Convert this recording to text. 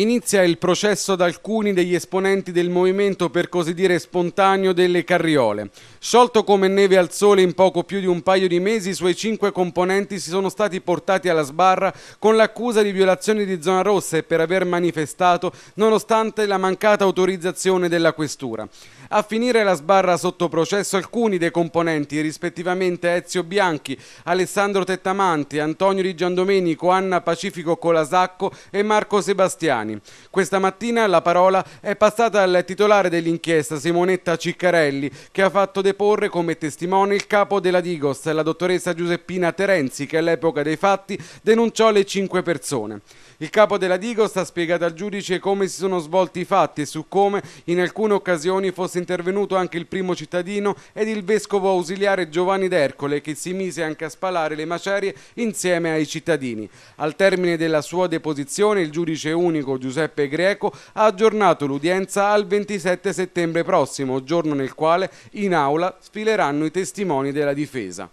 Inizia il processo ad alcuni degli esponenti del movimento per così dire spontaneo delle carriole. Sciolto come neve al sole in poco più di un paio di mesi, i suoi cinque componenti si sono stati portati alla sbarra con l'accusa di violazione di zona rossa e per aver manifestato nonostante la mancata autorizzazione della questura. A finire la sbarra sotto processo alcuni dei componenti, rispettivamente Ezio Bianchi, Alessandro Tettamanti, Antonio Di Giandomenico, Anna Pacifico Colasacco e Marco Sebastiani italiani. Questa mattina la parola è passata al titolare dell'inchiesta Simonetta Ciccarelli che ha fatto deporre come testimone il capo della Digos, la dottoressa Giuseppina Terenzi che all'epoca dei fatti denunciò le cinque persone. Il capo della Digos ha spiegato al giudice come si sono svolti i fatti e su come in alcune occasioni fosse intervenuto anche il primo cittadino ed il vescovo ausiliare Giovanni d'Ercole che si mise anche a spalare le macerie insieme ai cittadini. Al termine della sua deposizione il giudice unico Giuseppe Greco ha aggiornato l'udienza al 27 settembre prossimo, giorno nel quale in aula sfileranno i testimoni della difesa.